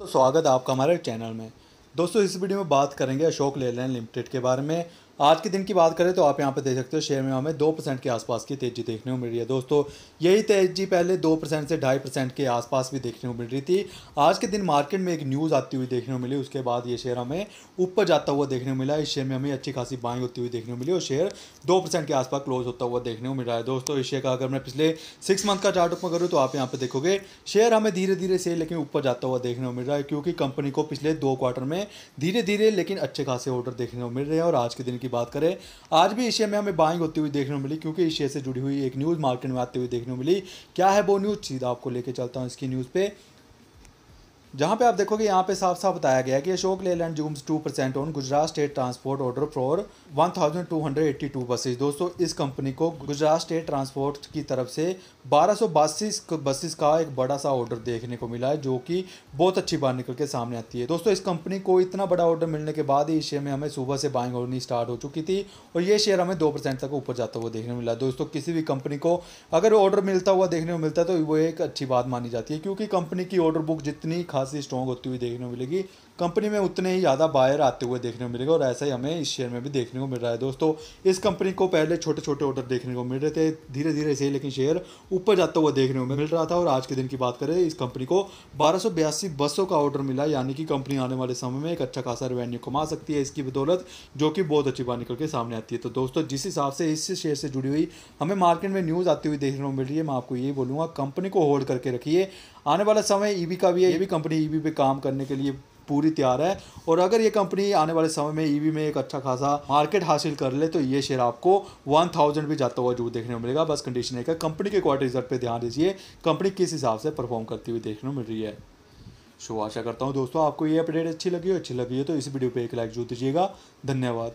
तो स्वागत है आपका हमारे चैनल में दोस्तों इस वीडियो में बात करेंगे अशोक लेलैंड लिमिटेड के बारे में आज के दिन की बात करें तो आप यहाँ पर देख सकते हो शेयर में हमें दो परसेंट के आसपास की तेज़ी देखने को मिल रही है दोस्तों यही तेज़ी पहले दो परसेंट से ढाई परसेंट के आसपास भी देखने को मिल रही थी आज के दिन मार्केट में एक न्यूज़ आती हुई देखने को मिली उसके बाद ये शेयर हमें ऊपर जाता हुआ देखने को मिला इस शेयर में हमें अच्छी खासी बाई होती हुई देखने को मिली और शेयर दो परसेंट के आसपास क्लोज होता हुआ देखने को मिल रहा है दोस्तों इस शेयर का अगर मैं पिछले सिक्स मंथ का चार्ट ऊपर करूँ तो आप यहाँ पर देखोगे शेयर हमें धीरे धीरे से लेकिन ऊपर जाता हुआ देखने को मिल रहा है क्योंकि कंपनी को पिछले दो क्वार्टर में धीरे धीरे लेकिन अच्छे खासे ऑर्डर देखने को मिल रहे हैं और आज के दिन की बात करें आज भी एशिया में हमें बाइंग होती हुई देखने को मिली क्योंकि एशिया से जुड़ी हुई एक न्यूज़ मार्केट में आते हुए देखने को मिली क्या है वो न्यूज़ सीधा आपको लेके चलता हूँ इसकी न्यूज़ पर जहाँ पे आप देखोगे यहाँ पे साफ साफ बताया गया है कि Ashok Leyland zooms two percent on Gujarat state transport order for 1282 buses दोस्तों इस कंपनी को गुजरात स्टेट ट्रांसपोर्ट की तरफ से बारह सौ बसेस का एक बड़ा सा ऑर्डर देखने को मिला है जो कि बहुत अच्छी बात निकल के सामने आती है दोस्तों इस कंपनी को इतना बड़ा ऑर्डर मिलने के बाद ही इस शेयर में हमें सुबह से बाइंग होनी स्टार्ट हो चुकी थी और ये शेयर हमें दो परसेंट तक ऊपर जाता हुआ देखने को मिला दोस्तों किसी भी कंपनी को अगर ऑर्डर मिलता हुआ देखने को मिलता है तो वो एक अच्छी बात मानी जाती है क्योंकि कंपनी की ऑर्डर बुक जितनी खासी स्ट्रॉन्ग होती हुई देखने को मिलेगी कंपनी में उतने ही ज़्यादा बायर आते हुए देखने को मिलेगा और ऐसा ही हमें इस शेयर में भी देखने को मिल रहा है दोस्तों इस कंपनी को पहले छोटे छोटे ऑर्डर देखने को मिल रहे थे धीरे धीरे से लेकिन शेयर ऊपर जाता हुआ देखने को मिल रहा था और आज के दिन की बात करें इस कंपनी को बारह बसों का ऑर्डर मिला यानी कि कंपनी आने वाले समय में एक अच्छा खासा रेवेन्यू कमा सकती है इसकी बदौलत जो कि बहुत अच्छी बात निकल के सामने आती है तो दोस्तों जिस हिसाब से इस शेयर से जुड़ी हुई हमें मार्केट में न्यूज़ आती हुई देखने को मिल रही है मैं आपको यही बोलूँगा कंपनी को होल्ड करके रखिए आने वाला समय ईवी का भी है ये भी कंपनी कंपनी ईवी e पे काम करने के लिए पूरी तैयार है और अगर ये कंपनी आने वाले समय में ईवी e में एक अच्छा खासा मार्केट हासिल कर ले तो ये शेयर आपको वन थाउजेंड भी जाता हुआ जरूर देखने को मिलेगा बस कंडीशन एक है कंपनी के क्वार्टर रिजल्ट पर ध्यान दीजिए कंपनी किस हिसाब से परफॉर्म करती हुई देखने को मिल रही है शुभ आशा करता हूँ दोस्तों आपको ये अपडेट अच्छी लगी हो अच्छी लगी हो तो इस वीडियो पर एक लाइक जरूर दीजिएगा धन्यवाद